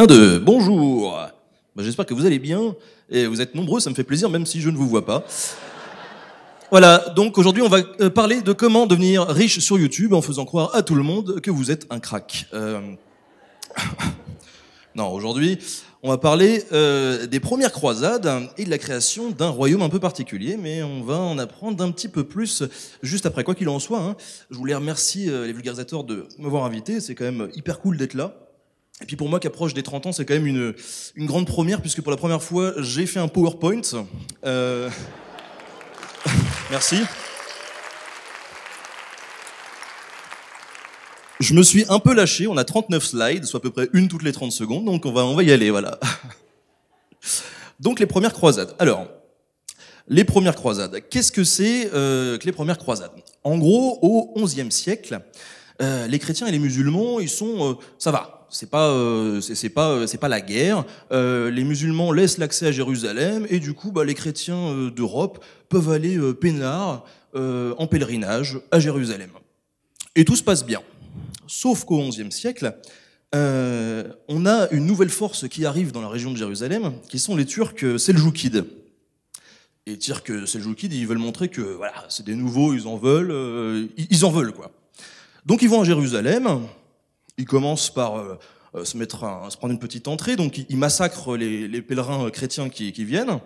1, 2, bonjour bah, J'espère que vous allez bien, et vous êtes nombreux, ça me fait plaisir, même si je ne vous vois pas. Voilà, donc aujourd'hui on va euh, parler de comment devenir riche sur YouTube en faisant croire à tout le monde que vous êtes un crack. Euh, non, aujourd'hui on va parler euh, des premières croisades et de la création d'un royaume un peu particulier, mais on va en apprendre un petit peu plus juste après quoi qu'il en soit. Hein, je voulais remercier les vulgarisateurs de m'avoir invité, c'est quand même hyper cool d'être là. Et puis pour moi qui approche des 30 ans, c'est quand même une, une grande première, puisque pour la première fois, j'ai fait un PowerPoint. Euh, merci. Je me suis un peu lâché, on a 39 slides, soit à peu près une toutes les 30 secondes, donc on va, on va y aller, voilà. Donc les premières croisades. Alors, les premières croisades. Qu'est-ce que c'est euh, que les premières croisades En gros, au XIe siècle, euh, les chrétiens et les musulmans, ils sont... ça va, c'est pas euh, euh, c'est pas la guerre. Euh, les musulmans laissent l'accès à Jérusalem et du coup, bah, les chrétiens d'Europe peuvent aller peinard en pèlerinage à Jérusalem. Et tout se passe bien. Sauf qu'au XIe siècle, on a une nouvelle force qui arrive dans la région de Jérusalem, qui sont les Turcs seljoukides. Et Turcs seljoukides, ils veulent montrer que voilà, c'est des nouveaux, ils en veulent, ils en veulent quoi. Donc ils vont à Jérusalem, il commence par euh, euh, se, prendre une petite entrée, donc il massacre les, pèlerins euh, chrétiens qui, viennent.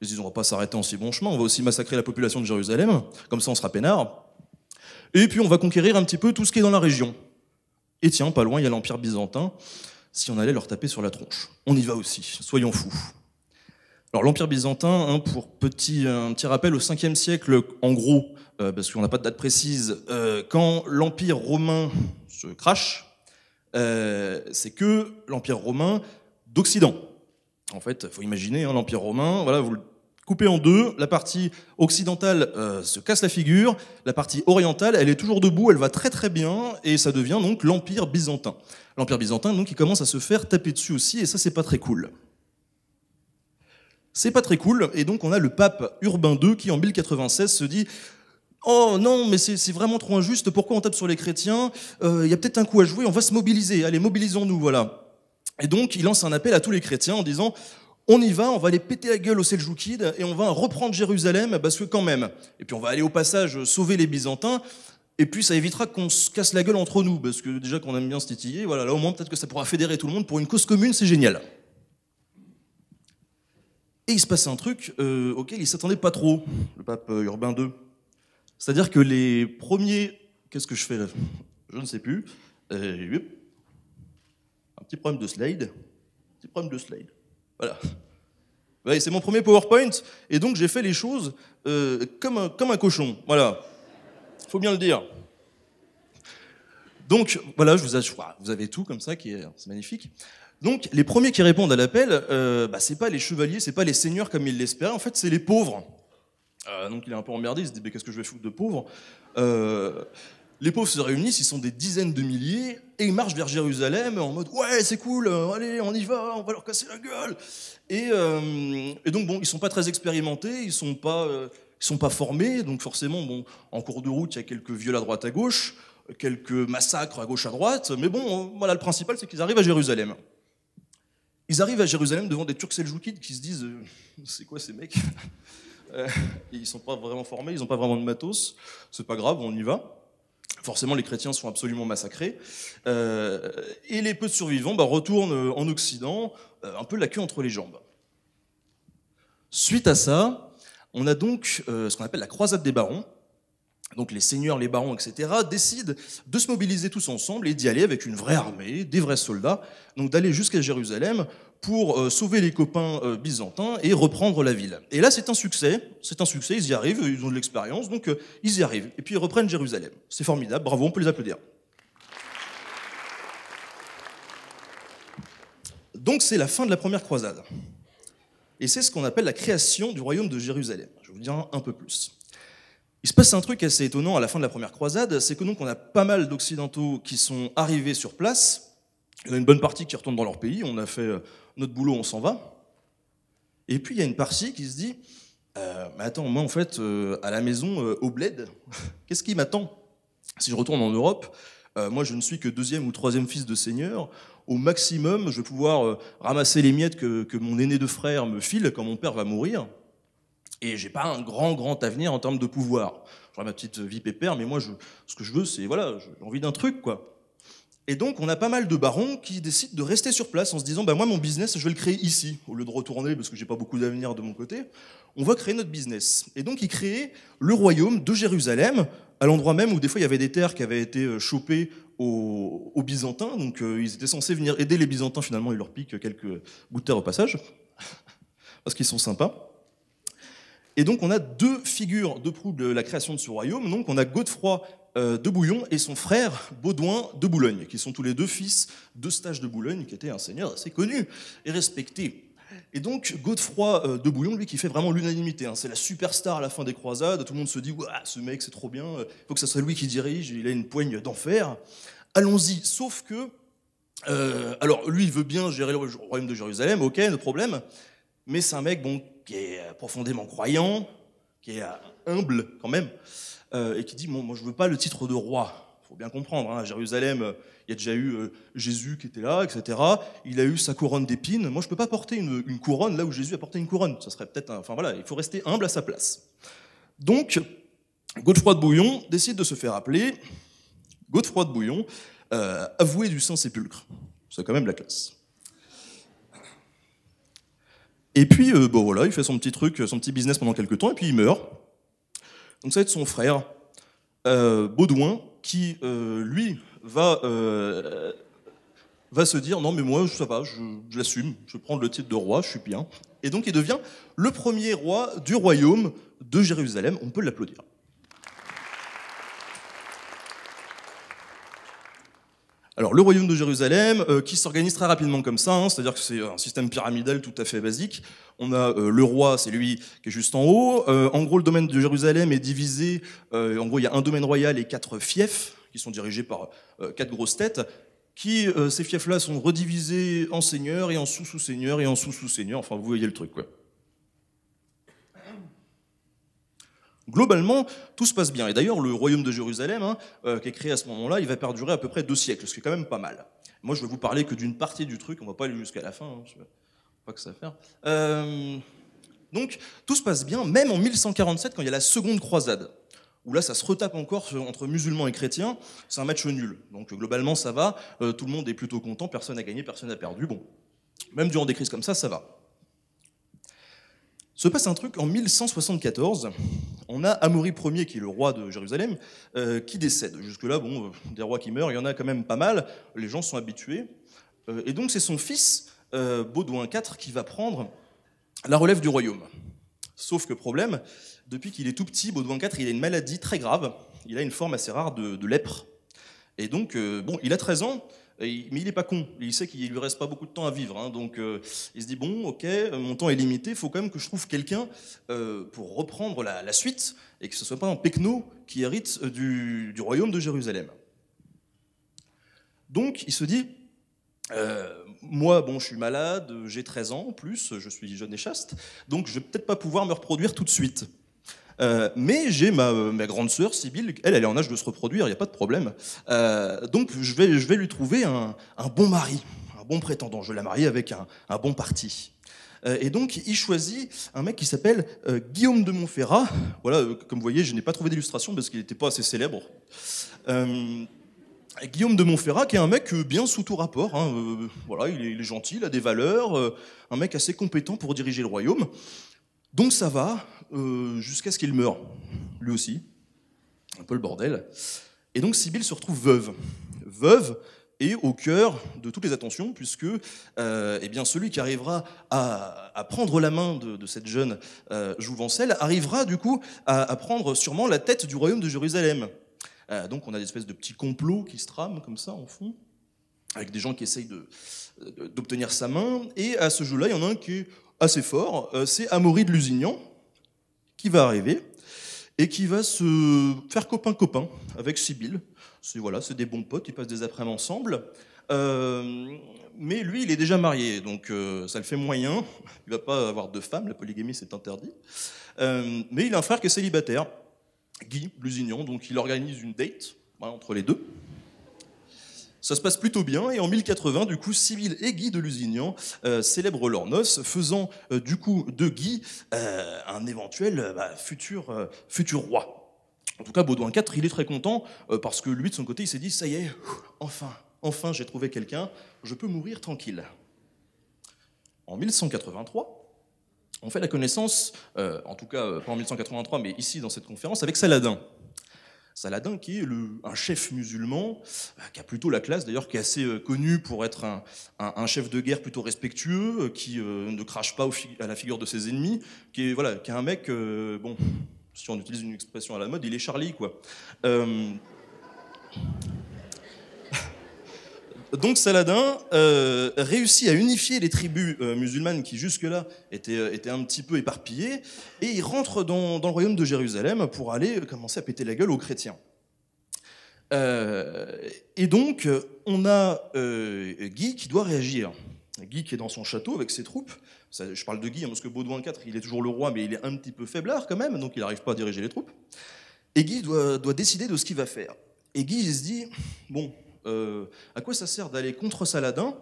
Ils disent on va pas s'arrêter en si bon chemin, on va aussi massacrer la population de Jérusalem, comme ça on sera peinard. Et puis on va conquérir un petit peu tout ce qui est dans la région. Et tiens, pas loin, il y a l'Empire byzantin, si on allait leur taper sur la tronche. On y va aussi, soyons fous. Alors l'Empire byzantin, hein, pour petit, un petit rappel, au 5e siècle, en gros, parce qu'on n'a pas de date précise, quand l'Empire romain se crache, euh, c'est que l'Empire romain d'Occident. En fait, il faut imaginer hein, l'Empire romain, voilà, vous le coupez en deux, la partie occidentale euh, se casse la figure, la partie orientale, elle est toujours debout, elle va très très bien, et ça devient donc l'Empire byzantin. L'Empire byzantin, donc, qui commence à se faire taper dessus aussi, et ça, c'est pas très cool. C'est pas très cool, et donc on a le pape Urbain II qui, en 1096, se dit Oh non, mais c'est vraiment trop injuste, pourquoi on tape sur les chrétiens Il euh, y a peut-être un coup à jouer, on va se mobiliser, allez, mobilisons-nous, voilà. Et donc, il lance un appel à tous les chrétiens en disant on y va, on va aller péter la gueule aux Seljoukides et on va reprendre Jérusalem parce que quand même. Et puis on va aller au passage sauver les Byzantins et puis ça évitera qu'on se casse la gueule entre nous parce que déjà qu'on aime bien se titiller, voilà, là au moins peut-être que ça pourra fédérer tout le monde pour une cause commune, c'est génial. Et il se passe un truc euh, auquel il s'attendait pas trop, le pape euh, Urbain II. C'est-à-dire que les premiers... Qu'est-ce que je fais là Je ne sais plus. Euh, un petit problème de slide. petit problème de slide. Voilà. c'est mon premier PowerPoint, et donc j'ai fait les choses euh, comme, un, cochon. Voilà. Faut bien le dire. Donc, voilà, je vous, vous avez tout comme ça, qui est, c'est magnifique. Donc, les premiers qui répondent à l'appel, euh, bah, c'est pas les chevaliers, c'est pas les seigneurs comme ils l'espéraient, en fait, c'est les pauvres. Euh, donc il est un peu emmerdé, il se dit qu'est-ce que je vais foutre de pauvres euh, Les pauvres se réunissent, ils sont des dizaines de milliers, et ils marchent vers Jérusalem en mode ouais c'est cool, euh, allez on y va, on va leur casser la gueule. Et, donc bon, ils sont pas très expérimentés, ils sont sont pas formés, donc forcément bon, en cours de route il y a quelques viols à droite à gauche, quelques massacres à gauche à droite, mais bon voilà le principal c'est qu'ils arrivent à Jérusalem. Ils arrivent à Jérusalem devant des Turcs seljoukides qui se disent c'est quoi ces mecs euh, ils ne sont pas vraiment formés, ils n'ont pas vraiment de matos. C'est pas grave, on y va. Forcément, les chrétiens sont absolument massacrés. Euh, et les peu de survivants bah, retournent euh, en Occident, un peu la queue entre les jambes. Suite à ça, on a donc ce qu'on appelle la croisade des barons, donc les seigneurs, les barons, etc., décident de se mobiliser tous ensemble et d'y aller avec une vraie armée, des vrais soldats, donc d'aller jusqu'à Jérusalem pour euh, sauver les copains euh, byzantins et reprendre la ville. Et là, c'est un succès, c'est un succès, ils y arrivent, ils ont de l'expérience, donc euh, ils y arrivent. Et puis ils reprennent Jérusalem. C'est formidable, bravo, on peut les applaudir. Donc c'est la fin de la première croisade. Et c'est ce qu'on appelle la création du royaume de Jérusalem. Je vous dire un peu plus. Il se passe un truc assez étonnant à la fin de la première croisade, c'est que donc on a pas mal d'Occidentaux qui sont arrivés sur place, il y en a une bonne partie qui retournent dans leur pays, on a fait euh, notre boulot, on s'en va. Et puis il y a une partie qui se dit, euh, mais attends, moi en fait, euh, à la maison, au bled, qu'est-ce qui m'attend Si je retourne en Europe, moi je ne suis que deuxième ou troisième fils de seigneur, au maximum je vais pouvoir ramasser les miettes que, que, mon aîné de frère me file quand mon père va mourir et j'ai pas un grand grand avenir en termes de pouvoir. J'aurai ma petite vie pépère, mais moi, je, ce que je veux, c'est voilà, j'ai envie d'un truc, quoi. Et donc, on a pas mal de barons qui décident de rester sur place en se disant, bah moi, mon business, je vais le créer ici, au lieu de retourner parce que j'ai pas beaucoup d'avenir de mon côté. On va créer notre business. Et donc, ils créaient le royaume de Jérusalem, à l'endroit même où des fois il y avait des terres qui avaient été euh, chopées aux, Byzantins. Donc, euh, ils étaient censés venir aider les Byzantins. Finalement, ils leur piquent quelques bouts de terre au passage, parce qu'ils sont sympas. Et donc on a deux figures de proue de la création de ce royaume. Donc on a Godefroy euh, de Bouillon et son frère Baudouin de Boulogne, qui sont tous les deux fils de de Boulogne, qui était un seigneur assez connu et respecté. Et donc Godefroy euh, de Bouillon, lui, qui fait vraiment l'unanimité, hein. c'est la superstar à la fin des croisades, tout le monde se dit, ce mec c'est trop bien, il faut que ce soit lui qui dirige, il a une poigne d'enfer, allons-y, sauf que, euh, alors lui il veut bien gérer le royaume de Jérusalem, ok, le problème, mais c'est un mec, bon, qui est euh, profondément croyant, qui est euh, humble quand même, euh, et qui dit, bon, moi je veux pas le titre de roi. Il faut bien comprendre, hein, à Jérusalem, il y a déjà eu Jésus qui était là, etc. Il a eu sa couronne d'épines. Moi je peux pas porter une, couronne là où Jésus a porté une couronne. Ça serait peut-être... Enfin voilà, il faut rester humble à sa place. Donc, Godefroy de Bouillon décide de se faire appeler Godefroy de Bouillon, avoué du Saint-Sépulcre. C'est quand même la classe. Et puis, euh, bon bah voilà, il fait son petit truc, son petit business pendant quelques temps, et puis il meurt. Donc ça va être son frère, euh, Baudouin, qui, euh, lui, va, va se dire, non mais moi, ça va, je, je l'assume, je vais prendre le titre de roi, je suis bien. Et donc il devient le premier roi du royaume de Jérusalem, on peut l'applaudir. Alors le royaume de Jérusalem, euh, qui s'organise très rapidement comme ça, hein, c'est-à-dire que c'est un système pyramidal tout à fait basique. On a euh, le roi, c'est lui qui est juste en haut. Euh, en gros, le domaine de Jérusalem est divisé. en gros, il y a un domaine royal et quatre fiefs qui sont dirigés par quatre grosses têtes. Qui ces fiefs-là sont redivisés en seigneurs et en sous-sous-seigneurs et en sous-sous-seigneurs. Enfin, vous voyez le truc, quoi. globalement, tout se passe bien. Et d'ailleurs, le royaume de Jérusalem, hein, euh, qui est créé à ce moment-là, il va perdurer à peu près deux siècles, ce qui est quand même pas mal. Moi, je vais vous parler que d'une partie du truc, on ne va pas aller jusqu'à la fin, hein, pas que ça faire. Euh, donc, tout se passe bien, même en 1147, quand il y a la seconde croisade, où là, ça se retape encore entre musulmans et chrétiens, c'est un match nul. Donc, globalement, ça va, euh, tout le monde est plutôt content, personne n'a gagné, personne n'a perdu. Bon, même durant des crises comme ça, ça va se passe un truc en 1174. On a Amaury Ier, qui est le roi de Jérusalem, euh, qui décède. Jusque-là, bon, euh, des rois qui meurent, il y en a quand même pas mal. Les gens sont habitués. Euh, et donc, c'est son fils, Baudouin IV, qui va prendre la relève du royaume. Sauf que problème, depuis qu'il est tout petit, Baudouin IV, il a une maladie très grave. Il a une forme assez rare de, de lèpre. Et donc, bon, il a 13 ans, mais il n'est pas con. Il sait qu'il lui reste pas beaucoup de temps à vivre. Hein. donc euh, il se dit bon, ok, mon temps est limité. Il faut quand même que je trouve quelqu'un euh, pour reprendre la, suite et que ce ne soit pas un pecno qui hérite euh, du, royaume de Jérusalem. Donc il se dit moi, bon, je suis malade, j'ai 13 ans en plus, je suis jeune et chaste, donc je vais peut-être pas pouvoir me reproduire tout de suite. Euh, mais j'ai ma, euh, grande sœur, Sibylle, elle, elle est en âge de se reproduire, il n'y a pas de problème. Euh, donc je vais, je vais lui trouver un, bon mari, un bon prétendant. Je vais la marier avec un, bon parti. et donc il choisit un mec qui s'appelle Guillaume de Montferrat. Voilà, comme vous voyez, je n'ai pas trouvé d'illustration parce qu'il n'était pas assez célèbre. Guillaume de Montferrat, qui est un mec bien sous tout rapport. Hein, voilà, il est, gentil, il a des valeurs, un mec assez compétent pour diriger le royaume. Donc ça va, euh, jusqu'à ce qu'il meure, lui aussi. Un peu le bordel. Et donc Sibylle se retrouve veuve. Veuve et au cœur de toutes les attentions, puisque euh, eh bien, celui qui arrivera à, prendre la main de, cette jeune euh, jouvencelle arrivera du coup à, prendre sûrement la tête du royaume de Jérusalem. donc on a des espèces de petits complots qui se trament comme ça en fond avec des gens qui essayent d'obtenir sa main. Et à ce jour là il y en a un qui est assez fort, c'est Amaury de Lusignan, qui va arriver et qui va se faire copain-copain avec Sibyl. C'est voilà, des bons potes, ils passent des après-midi ensemble. Euh, mais lui, il est déjà marié, donc euh, ça le fait moyen. Il va pas avoir de femmes, la polygamie c'est interdit. Euh, mais il a un frère qui est célibataire, Guy Lusignan, donc il organise une date hein, entre les deux. Ça se passe plutôt bien et en 1080, du coup, civil et Guy de Lusignan euh, célèbrent leur noces, faisant euh, du coup de Guy euh, un éventuel bah, futur, futur roi. En tout cas, Baudouin IV, il est très content parce que lui, de son côté, il s'est dit ça y est, enfin, enfin, j'ai trouvé quelqu'un, je peux mourir tranquille. En 1183, on fait la connaissance, en tout cas pas en 1183, mais ici dans cette conférence, avec Saladin. Saladin, qui est un chef musulman, euh, qui a plutôt la classe d'ailleurs, qui est assez euh, connu pour être un, chef de guerre plutôt respectueux, euh, qui ne crache pas à la figure de ses ennemis, qui est, voilà, qui un mec, bon, si on utilise une expression à la mode, il est Charlie, quoi donc Saladin euh, réussit à unifier les tribus euh, musulmanes qui jusque-là étaient, euh, étaient, un petit peu éparpillées, et il rentre dans, le royaume de Jérusalem pour aller commencer à péter la gueule aux chrétiens. et donc, on a Guy qui doit réagir. Guy qui est dans son château avec ses troupes. je parle de Guy hein, parce que Baudouin IV, il est toujours le roi, mais il est un petit peu faiblard quand même, donc il n'arrive pas à diriger les troupes. Et Guy doit, doit décider de ce qu'il va faire. Et Guy, se dit, bon, euh, à quoi ça sert d'aller contre Saladin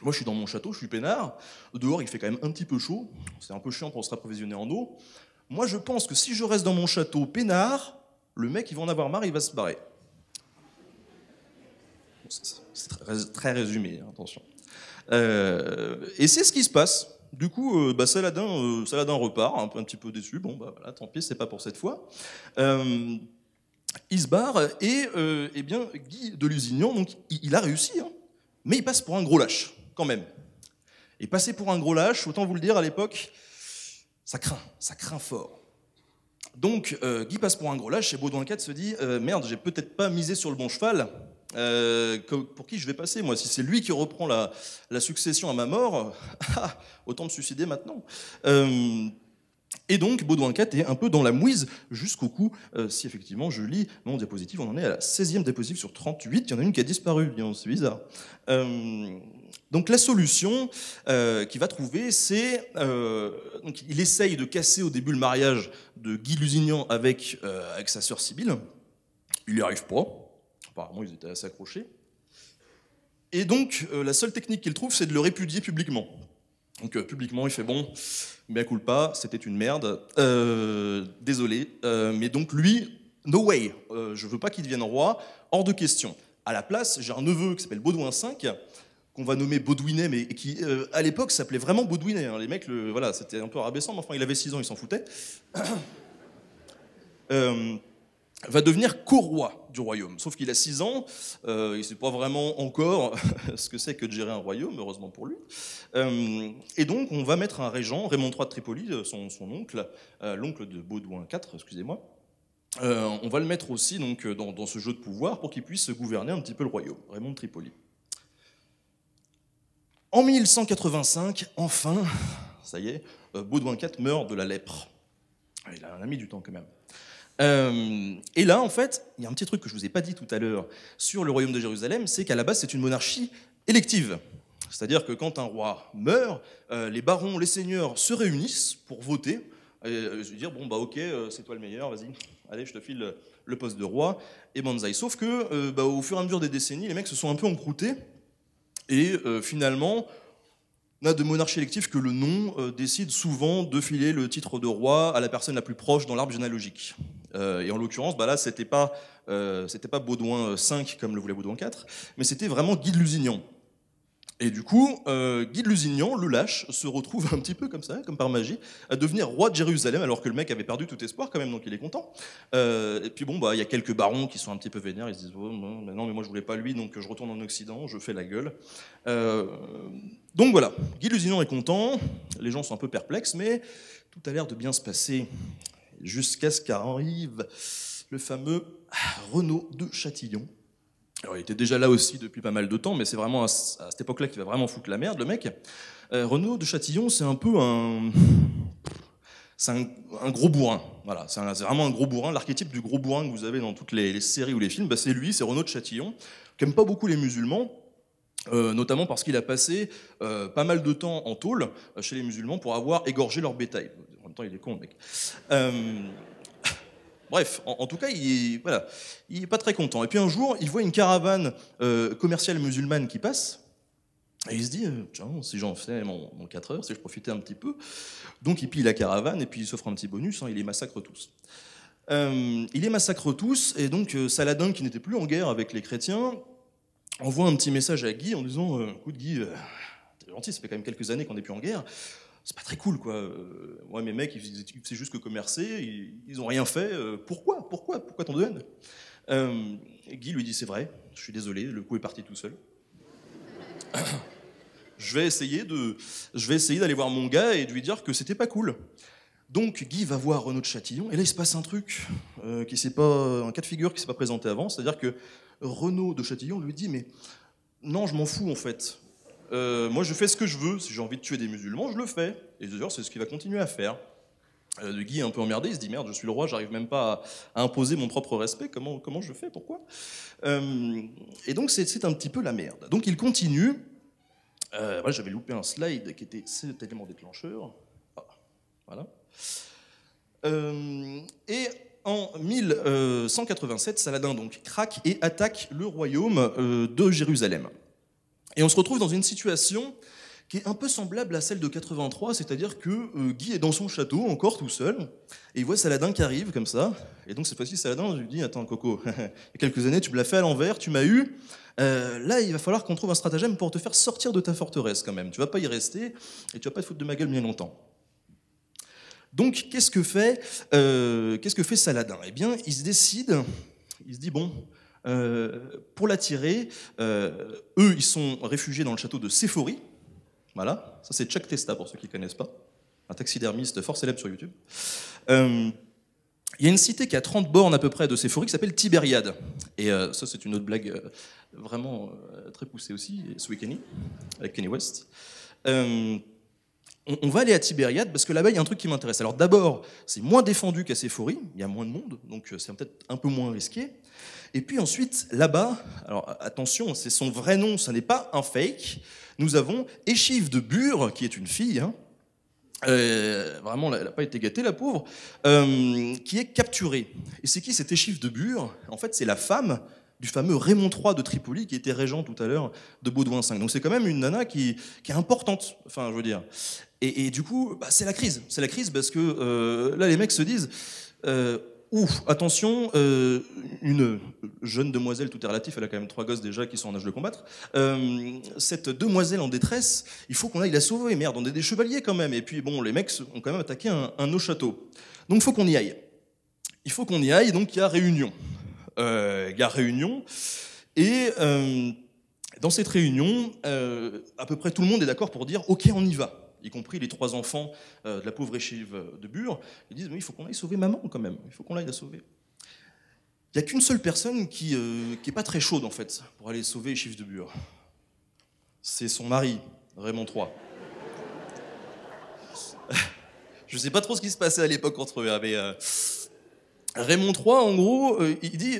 Moi, je suis dans mon château, je suis peinard. Dehors, il fait quand même un petit peu chaud. C'est un peu chiant pour se rapprovisionner en eau. Moi, je pense que si je reste dans mon château peinard, le mec, il va en avoir marre, il va se barrer. C'est très résumé, hein, attention. Euh, et c'est ce qui se passe. Du coup, euh, bah, Saladin, Saladin repart, un, peu, un, petit peu déçu. Bon, bah, voilà, tant pis, c'est pas pour cette fois. Isbar et, euh, eh bien, Guy de Lusignan, donc, il, a réussi, hein. mais il passe pour un gros lâche, quand même. Et passer pour un gros lâche, autant vous le dire, à l'époque, ça craint, ça craint fort. Donc, euh, Guy passe pour un gros lâche et Baudouin IV se dit euh, Merde, j'ai peut-être pas misé sur le bon cheval. pour qui je vais passer, moi Si c'est lui qui reprend la, la, succession à ma mort, ah, autant me suicider maintenant. Et donc, Baudouin 4 est un peu dans la mouise jusqu'au coup. Euh, si effectivement je lis mon diapositive, on en est à la 16e diapositive sur 38. Il y en a une qui a disparu, c'est bizarre. Euh, donc la solution euh, qu'il va trouver, c'est... il essaye de casser au début le mariage de Guy Lusignan avec, avec sa sœur Sibylle. Il n'y arrive pas. Apparemment, ils étaient assez accrochés. Et donc, la seule technique qu'il trouve, c'est de le répudier publiquement. Donc euh, publiquement, il fait bon, cool, pas, c'était une merde, euh, désolé. Euh, mais donc lui, no way, je veux pas qu'il devienne roi, hors de question. À la place, j'ai un neveu qui s'appelle Baudouin V, qu'on va nommer Baudouinet, mais qui à l'époque s'appelait vraiment Baudouinet. Hein. Les mecs, voilà, c'était un peu rabaissant, mais enfin, il avait 6 ans, il s'en foutait. va devenir co-roi du royaume. Sauf qu'il a 6 ans, euh, il ne sait pas vraiment encore ce que c'est que de gérer un royaume, heureusement pour lui. Euh, et donc on va mettre un régent, Raymond III de Tripoli, euh, son, oncle, l'oncle de Baudouin IV, excusez-moi, on va le mettre aussi donc, dans, dans ce jeu de pouvoir pour qu'il puisse gouverner un petit peu le royaume, Raymond de Tripoli. En 1185, enfin, ça y est, Baudouin IV meurt de la lèpre. Ah, il a un ami du temps quand même. Euh, et là, en fait, il y a un petit truc que je ne vous ai pas dit tout à l'heure sur le royaume de Jérusalem, c'est qu'à la base, c'est une monarchie élective. C'est-à-dire que quand un roi meurt, euh, les barons, les seigneurs se réunissent pour voter, et se euh, dire, bon, bah ok, c'est toi le meilleur, vas-y, allez, je te file le poste de roi, et banzai. Sauf que, bah, au fur et à mesure des décennies, les mecs se sont un peu encroutés, et finalement, on a de monarchie élective que le nom décide souvent de filer le titre de roi à la personne la plus proche dans l'arbre généalogique. Euh, et en l'occurrence, bah là, c'était pas, euh, c'était pas Baudouin 5 euh, comme le voulait Baudouin 4, mais c'était vraiment Guy de Lusignan. Et du coup, Guy de Lusignan, le lâche, se retrouve un petit peu comme ça, comme par magie, à devenir roi de Jérusalem, alors que le mec avait perdu tout espoir quand même, donc il est content. et puis bon, bah il y a quelques barons qui sont un petit peu vénères, ils se disent oh, non, mais moi je voulais pas lui, donc je retourne en Occident, je fais la gueule. donc voilà, Guy de Lusignan est content, les gens sont un peu perplexes, mais tout a l'air de bien se passer jusqu'à ce qu'arrive le fameux Renaud de Châtillon. Alors, il était déjà là aussi depuis pas mal de temps, mais c'est vraiment à, cette époque-là qu'il va vraiment foutre la merde, le mec. Euh, Renaud de Châtillon, c'est un peu un. gros bourrin. Voilà, c'est vraiment un gros bourrin. L'archétype du gros bourrin que vous avez dans toutes les, séries ou les films, bah, c'est lui, c'est Renaud de Châtillon, qui pas beaucoup les musulmans. Euh, notamment parce qu'il a passé euh, pas mal de temps en tôle chez les musulmans pour avoir égorgé leur bétail il est con, mec. Euh, bref, en, tout cas, il n'est voilà, est pas très content. Et puis un jour, il voit une caravane euh, commerciale musulmane qui passe. Et il se dit, euh, tiens, si j'en fais mon, mon, 4 heures, si je profitais un petit peu. Donc il pille la caravane et puis il s'offre un petit bonus, hein, il les massacre tous. il les massacre tous, et donc Saladin, qui n'était plus en guerre avec les chrétiens, envoie un petit message à Guy en disant, écoute Guy, t'es gentil, ça fait quand même quelques années qu'on n'est plus en guerre, c'est pas très cool, quoi. Euh, ouais, mes mecs, ils, faisaient juste que commercer, ils, ont rien fait. Euh, pourquoi Pourquoi Pourquoi tant de euh, Guy lui dit C'est vrai, je suis désolé, le coup est parti tout seul. je vais essayer de, je vais essayer d'aller voir mon gars et de lui dire que c'était pas cool. Donc Guy va voir Renaud de Châtillon et là il se passe un truc qui pas, un cas de figure qui s'est pas présenté avant, c'est-à-dire que Renaud de Châtillon lui dit mais non je m'en fous en fait, euh, moi je fais ce que je veux, si j'ai envie de tuer des musulmans, je le fais. Et d'ailleurs, c'est ce qu'il va continuer à faire. le euh, Guy est un peu emmerdé, il se dit merde, je suis le roi, j'arrive même pas à, imposer mon propre respect, comment, comment je fais, pourquoi euh, Et donc c'est un petit peu la merde. Donc il continue. J'avais loupé un slide qui était cet élément déclencheur. Ah, voilà. et en 1187, Saladin donc craque et attaque le royaume de Jérusalem. Et on se retrouve dans une situation qui est un peu semblable à celle de 83, c'est-à-dire que euh, Guy est dans son château, encore tout seul, et il voit Saladin qui arrive comme ça. Et donc cette fois-ci, Saladin lui dit Attends, Coco, il y a quelques années, tu me l'as fait à l'envers, tu m'as eu. Euh, là, il va falloir qu'on trouve un stratagème pour te faire sortir de ta forteresse quand même. Tu vas pas y rester et tu vas pas te foutre de ma gueule bien longtemps. Donc, qu'est-ce que fait, euh, qu'est-ce que fait Saladin Eh bien, il se décide, il se dit Bon, euh, pour l'attirer, euh, eux, ils sont réfugiés dans le château de Séphorie. Voilà, ça c'est Chuck Testa pour ceux qui ne connaissent pas, un taxidermiste fort célèbre sur YouTube. Euh, il y a une cité qui a 30 bornes à peu près de Séphorie qui s'appelle Tibériade. Et ça, c'est une autre blague vraiment très poussée aussi, week avec Kenny West on, va aller à Tibériade parce que là-bas, il y a un truc qui m'intéresse. Alors d'abord, c'est moins défendu qu'à Séphorie, il y a moins de monde, donc euh, c'est peut-être un peu moins risqué. Et puis ensuite, là-bas, alors attention, c'est son vrai nom, ça n'est pas un fake. Nous avons Échive de Bure, qui est une fille, hein. euh, vraiment, elle n'a pas été gâtée, la pauvre, euh, qui est capturée. Et c'est qui cette Échive de Bure En fait, c'est la femme du fameux Raymond III de Tripoli, qui était régent tout à l'heure de Baudouin V. Donc c'est quand même une nana qui, qui, est importante, enfin je veux dire. Et, du coup, bah, c'est la crise. C'est la crise parce que euh, là, les mecs se disent euh, Ouf, attention, euh, une jeune demoiselle, tout est relatif, elle a quand même trois gosses déjà qui sont en âge de combattre. Euh, cette demoiselle en détresse, il faut qu'on aille la sauver. Merde, on est des chevaliers quand même. Et puis, bon, les mecs ont quand même attaqué un, autre château. Donc, il faut qu'on y aille. Il faut qu'on y aille, donc il y a réunion. Il y a réunion. Et. dans cette réunion, à peu près tout le monde est d'accord pour dire OK, on y va y compris les trois enfants euh, de la pauvre échive de Bure. Ils disent, mais il faut qu'on aille sauver maman quand même, il faut qu'on aille la sauver. Il n'y a qu'une seule personne qui n'est euh, pas très chaude, en fait, pour aller sauver Échive de Bure. C'est son mari, Raymond III. Je ne sais pas trop ce qui se passait à l'époque entre eux, hein, mais euh, Raymond III, en gros, il dit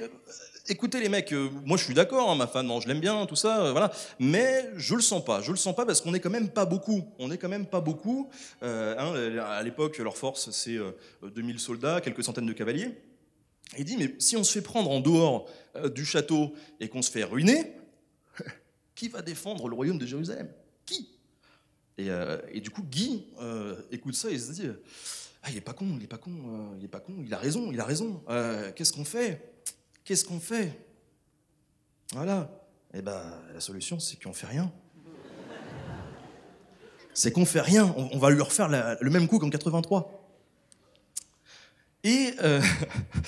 écoutez les mecs, euh, moi je suis d'accord, hein, ma femme, non, hein, je l'aime bien, tout ça, euh, voilà. Mais je le sens pas, je le sens pas parce qu'on est quand même pas beaucoup. On est quand même pas beaucoup. Euh, hein, à l'époque, leur force, c'est 2000 soldats, quelques centaines de cavaliers. Il dit, mais si on se fait prendre en dehors du château et qu'on se fait ruiner, qui va défendre le royaume de Jérusalem Qui et, du coup, Guy écoute ça et se dit, ah, il est pas con, il est pas con, il est pas con, il a raison, il a raison. Qu'est-ce qu'on fait Qu'est-ce qu'on fait Voilà. Eh ben, la solution, c'est qu'on fait rien. C'est qu'on fait rien. On, va lui refaire le même coup qu'en 83. Et euh,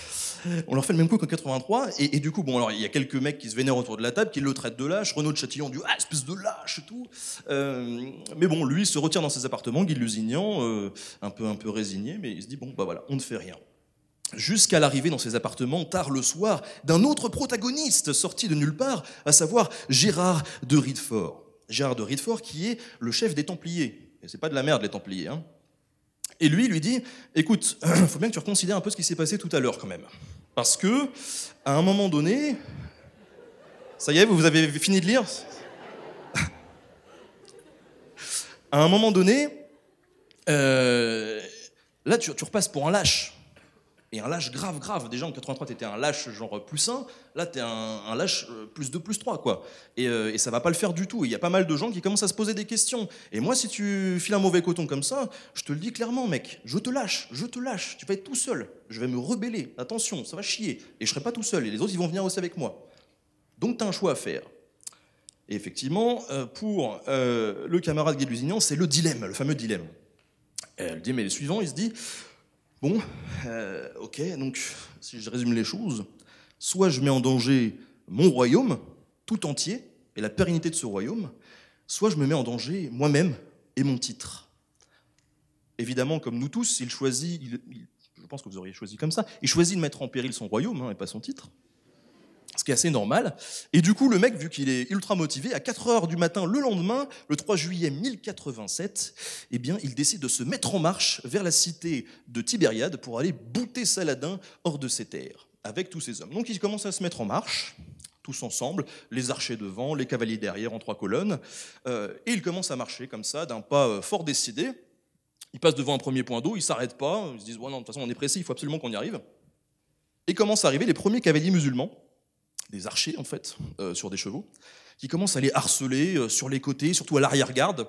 on leur fait le même coup qu'en 83. Et, du coup, bon, alors il y a quelques mecs qui se vénèrent autour de la table, qui le traitent de lâche. Renaud de Châtillon du « Ah, espèce de lâche tout. Euh, mais bon, lui, il se retire dans ses appartements, Guy Lusignan, euh, un, peu, un peu résigné, mais il se dit Bon, bah voilà, on ne fait rien jusqu'à l'arrivée dans ses appartements tard le soir d'un autre protagoniste sorti de nulle part, à savoir Gérard de Ridfort. Gérard de Ridfort qui est le chef des Templiers. Et c'est pas de la merde les Templiers. Hein. Et lui, lui dit, écoute, il faut bien que tu reconsidères un peu ce qui s'est passé tout à l'heure quand même. Parce que, à un moment donné, ça y est, vous avez fini de lire À un moment donné, euh, là, tu, tu repasses pour un lâche et un lâche grave, grave. Déjà en 83, t'étais un lâche genre plus 1, là t'es un, un lâche euh, plus 2, plus 3, quoi. Et, euh, et ça va pas le faire du tout. Il y a pas mal de gens qui commencent à se poser des questions. Et moi, si tu files un mauvais coton comme ça, je te le dis clairement, mec, je te lâche, je te lâche, tu vas être tout seul, je vais me rebeller, attention, ça va chier. Et je serai pas tout seul, et les autres, ils vont venir aussi avec moi. Donc t'as un choix à faire. Et effectivement, euh, pour le camarade Guy Lusignan, c'est le dilemme, le fameux dilemme. le dilemme est le suivant, il se dit, Bon, euh, ok, donc si je résume les choses, soit je mets en danger mon royaume tout entier et la pérennité de ce royaume, soit je me mets en danger moi-même et mon titre. Évidemment, comme nous tous, il choisit, je pense que vous auriez choisi comme ça, il choisit de mettre en péril son royaume hein, et pas son titre ce qui est assez normal. Et du coup, le mec, vu qu'il est ultra motivé, à 4 heures du matin le lendemain, le 3 juillet 1087, eh bien, il décide de se mettre en marche vers la cité de Tibériade pour aller bouter Saladin hors de ses terres, avec tous ses hommes. Donc, il commence à se mettre en marche, tous ensemble, les archers devant, les cavaliers derrière en trois colonnes, euh, et il commence à marcher comme ça, d'un pas euh, fort décidé. Il passe devant un premier point d'eau, il s'arrête pas, ils se disent, ouais, de toute façon, on est pressé, il faut absolument qu'on y arrive. Et commencent à arriver les premiers cavaliers musulmans, des archers en fait euh, sur des chevaux, qui commencent à les harceler euh, sur les côtés, surtout à l'arrière-garde.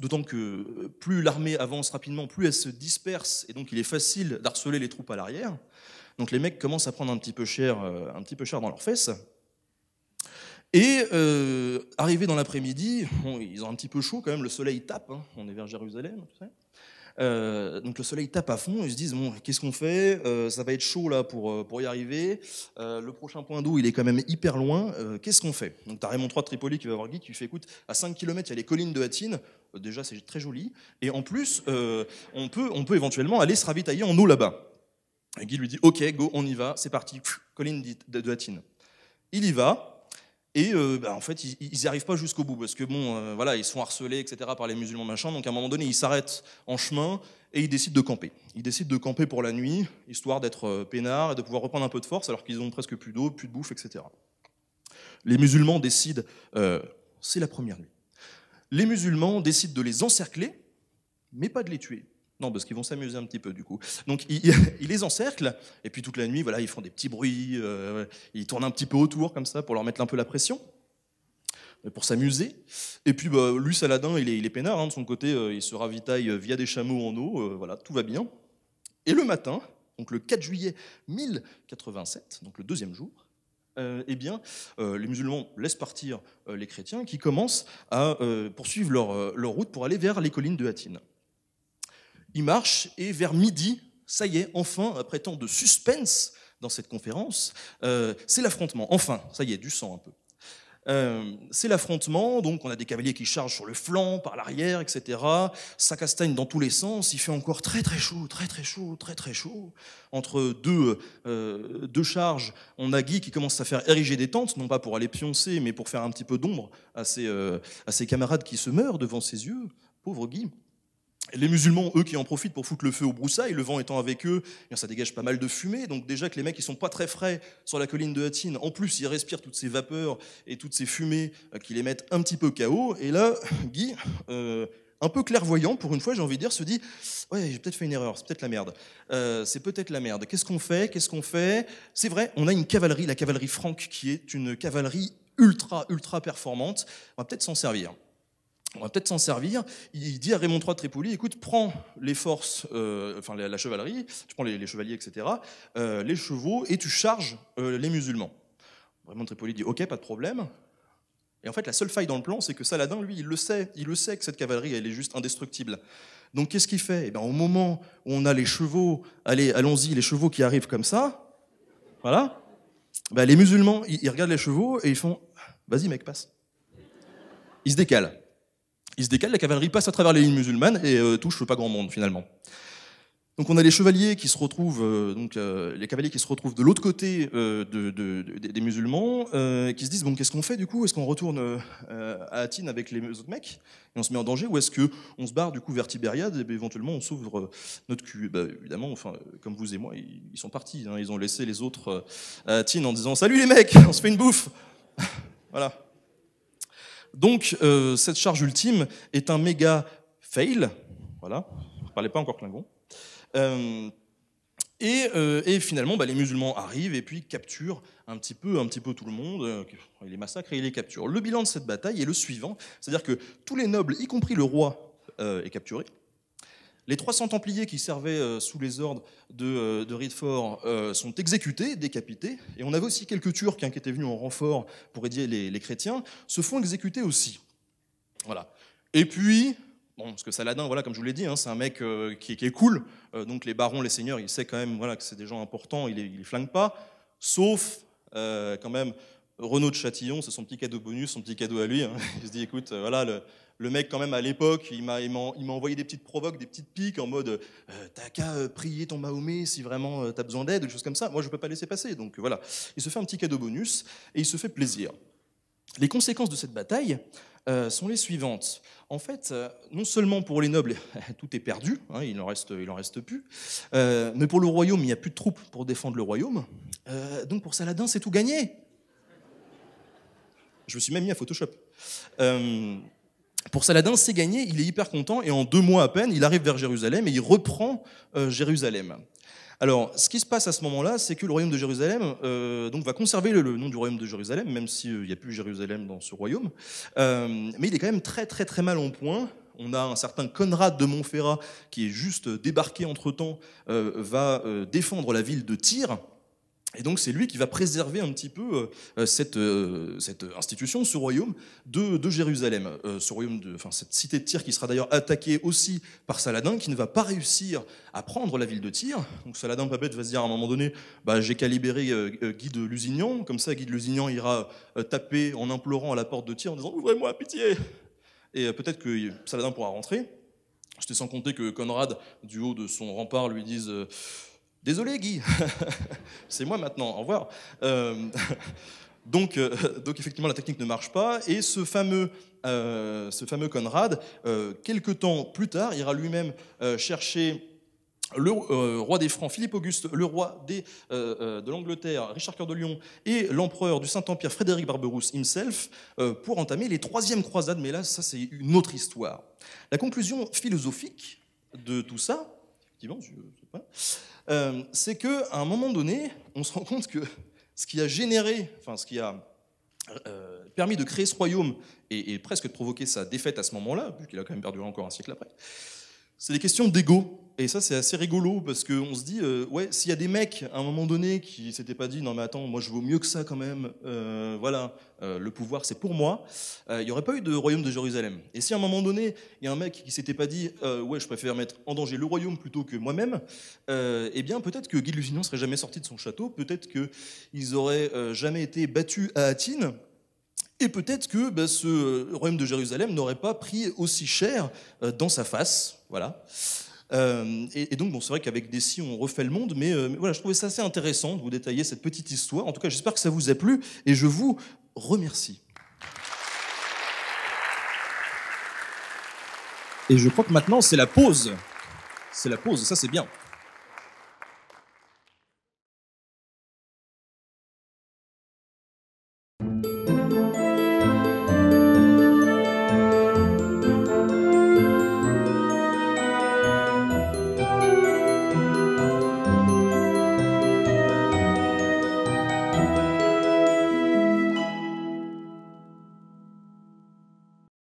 D'autant que euh, plus l'armée avance rapidement, plus elle se disperse, et donc il est facile d'harceler les troupes à l'arrière. Donc les mecs commencent à prendre un petit peu cher, un petit peu cher dans leurs fesses. Et arrivé dans l'après-midi, ils ont un petit peu chaud quand même, le soleil tape, hein. on est vers Jérusalem. Tout ça. Euh, donc le soleil tape à fond, ils se disent bon, qu'est-ce qu'on fait euh, Ça va être chaud là pour, euh, pour y arriver. le prochain point d'eau, il est quand même hyper loin. qu'est-ce qu'on fait Donc as Raymond III de Tripoli qui va voir Guy, qui lui fait écoute, à 5 km, il y a les collines de Hatine. déjà, c'est très joli. Et en plus, on, peut, on peut éventuellement aller se ravitailler en eau là-bas. Guy lui dit ok, go, on y va, c'est parti, colline de Hatine. Il y va, et euh, bah, en fait, ils arrivent pas jusqu'au bout parce que bon, euh, voilà, ils sont harcelés, etc. par les musulmans machin. Donc à un moment donné, ils s'arrêtent en chemin et ils décident de camper. Ils décident de camper pour la nuit, histoire d'être euh, peinards et de pouvoir reprendre un peu de force alors qu'ils ont presque plus d'eau, plus de bouffe, etc. Les musulmans décident, c'est la première nuit. Les musulmans décident de les encercler, mais pas de les tuer. Non, parce qu'ils vont s'amuser un petit peu du coup. Donc ils, il les encerclent, et puis toute la nuit, voilà, ils font des petits bruits, euh, ils tournent un petit peu autour comme ça pour leur mettre un peu la pression, euh, pour s'amuser. Et puis bah, lui, Saladin, il est, peinard, hein, de son côté, euh, il se ravitaille via des chameaux en eau, voilà, tout va bien. Et le matin, donc le 4 juillet 1087, donc le deuxième jour, eh bien, les musulmans laissent partir les chrétiens qui commencent à poursuivre leur, route pour aller vers les collines de Hattin il marche et vers midi, ça y est, enfin, après tant de suspense dans cette conférence, euh, c'est l'affrontement. Enfin, ça y est, du sang un peu. Euh, c'est l'affrontement, donc on a des cavaliers qui chargent sur le flanc, par l'arrière, etc. Ça castagne dans tous les sens, il fait encore très très chaud, très très chaud, très très chaud. Entre deux, euh, deux charges, on a Guy qui commence à faire ériger des tentes, non pas pour aller pioncer, mais pour faire un petit peu d'ombre à, à ses camarades qui se meurent devant ses yeux. Pauvre Guy les musulmans, eux, qui en profitent pour foutre le feu aux broussailles, le vent étant avec eux, eh ça dégage pas mal de fumée. Donc déjà que les mecs, ils sont pas très frais sur la colline de Hattin. En plus, ils respirent toutes ces vapeurs et toutes ces fumées euh, qui les mettent un petit peu KO. Et là, Guy, euh, un peu clairvoyant, pour une fois, j'ai envie de dire, se dit « Ouais, j'ai peut-être fait une erreur, c'est peut-être la merde. Euh, c'est peut-être la merde. Qu'est-ce qu'on fait Qu'est-ce qu'on fait ?» C'est vrai, on a une cavalerie, la cavalerie franque, qui est une cavalerie ultra, ultra performante. On va peut-être s'en servir on va peut-être s'en servir. Il dit à Raymond III de Tripoli, écoute, prends les forces, euh, enfin la, chevalerie, tu prends les, chevaliers, etc., euh, les chevaux, et tu charges euh, les musulmans. Raymond de Tripoli dit, ok, pas de problème. Et en fait, la seule faille dans le plan, c'est que Saladin, lui, il le sait, il le sait que cette cavalerie, elle est juste indestructible. Donc qu'est-ce qu'il fait eh ben, Au moment où on a les chevaux, allez, allons-y, les chevaux qui arrivent comme ça, voilà, ben, les musulmans, ils regardent les chevaux et ils font, vas-y mec, passe. Ils se décalent. Il se décale, la cavalerie passe à travers les lignes musulmanes et euh, touche pas grand monde finalement. Donc on a les chevaliers qui se retrouvent, euh, donc euh, les cavaliers qui se retrouvent de l'autre côté des musulmans, qui se disent bon qu'est-ce qu'on fait du coup Est-ce qu'on retourne à Athine avec les autres mecs et on se met en danger, ou est-ce que on se barre du coup vers Tibériade et éventuellement on s'ouvre notre cul bah, Évidemment, enfin comme vous et moi, ils, sont partis, hein. ils ont laissé les autres à Athine en disant salut les mecs, on se fait une bouffe, voilà. Donc, euh, cette charge ultime est un méga fail. Voilà, ne parlait pas encore Klingon. Euh, euh, et, finalement, bah, les musulmans arrivent et puis capturent un petit peu, un petit peu tout le monde. Ils les massacrent et ils les capturent. Le bilan de cette bataille est le suivant, c'est-à-dire que tous les nobles, y compris le roi, est capturé. Les 300 Templiers qui servaient euh, sous les ordres de, euh, de euh, sont exécutés, décapités, et on avait aussi quelques Turcs hein, qui étaient venus en renfort pour aider les, chrétiens, se font exécuter aussi. Voilà. Et puis, Bon, parce que Saladin, voilà, comme je vous l'ai dit, hein, c'est un mec qui, est cool. donc les barons, les seigneurs, il sait quand même voilà, que c'est des gens importants, il ne les, pas. Sauf, quand même, Renaud de Châtillon, c'est son petit cadeau bonus, son petit cadeau à lui. Hein. Il se dit, écoute, voilà, le, le mec, quand même, à l'époque, il m'a envoyé des petites provoques, des petites piques en mode euh, T'as qu'à euh, prier ton Mahomet si vraiment euh, t'as besoin d'aide, des choses comme ça. Moi, je ne peux pas laisser passer. Donc voilà. Il se fait un petit cadeau bonus et il se fait plaisir. Les conséquences de cette bataille sont les suivantes. En fait, non seulement pour les nobles, tout est perdu, hein, il n'en reste, en reste plus, mais pour le royaume, il n'y a plus de troupes pour défendre le royaume. donc pour Saladin, c'est tout gagné. Je me suis même mis à Photoshop. Pour Saladin, c'est gagné, il est hyper content, et en deux mois à peine, il arrive vers Jérusalem et il reprend euh, Jérusalem. Alors, ce qui se passe à ce moment-là, c'est que le royaume de Jérusalem euh, donc va conserver le, nom du royaume de Jérusalem, même s'il euh, n'y a plus Jérusalem dans ce royaume. mais il est quand même très, très, très mal en point. On a un certain Conrad de Montferrat qui est juste débarqué entre-temps, va défendre la ville de Tyr. Et donc c'est lui qui va préserver un petit peu euh, euh, euh, cette, institution, ce royaume de, Jérusalem, ce royaume de, enfin, cette cité de Tyr qui sera d'ailleurs attaquée aussi par Saladin, qui ne va pas réussir à prendre la ville de Tyr. Donc Saladin Papette va se dire à un moment donné, bah, j'ai qu'à libérer Guy de Lusignan, comme ça Guy de Lusignan ira taper en implorant à la porte de Tyr en disant ouvrez-moi pitié. Et peut-être que Saladin pourra rentrer. C'était sans compter que Conrad, du haut de son rempart, lui dise Désolé Guy, c'est moi maintenant, au revoir. Euh, euh, donc, effectivement la technique ne marche pas et ce fameux, euh, ce fameux Conrad, quelque temps plus tard, ira lui-même chercher le roi des Francs, Philippe Auguste, le roi des, de l'Angleterre, Richard Cœur de Lion, et l'empereur du Saint-Empire, Frédéric Barberousse himself, pour entamer les troisièmes croisades. Mais là, ça, c'est une autre histoire. La conclusion philosophique de tout ça, euh, c'est qu'à un moment donné, on se rend compte que ce qui a généré, enfin ce qui a euh, permis de créer ce royaume et, presque de provoquer sa défaite à ce moment-là, vu qu'il a quand même perdu encore un siècle après, c'est les questions d'ego et ça, c'est assez rigolo parce qu'on se dit, euh, ouais, s'il y a des mecs à un moment donné qui s'étaient pas dit, non mais attends, moi je vaux mieux que ça quand même, euh, voilà, euh, le pouvoir c'est pour moi, il n'y aurait pas eu de royaume de Jérusalem. Et si à un moment donné, il y a un mec qui s'était pas dit, ouais, je préfère mettre en danger le royaume plutôt que moi-même, eh bien peut-être que Guy de Lusignan serait jamais sorti de son château, peut-être qu'ils auraient jamais été battus à Athine, et peut-être que bah, ce royaume de Jérusalem n'aurait pas pris aussi cher dans sa face, voilà. Euh, et, donc, bon, c'est vrai qu'avec Dessy, on refait le monde, mais, euh, mais, voilà, je trouvais ça assez intéressant de vous détailler cette petite histoire. En tout cas, j'espère que ça vous a plu et je vous remercie. Et je crois que maintenant, c'est la pause. C'est la pause, ça c'est bien.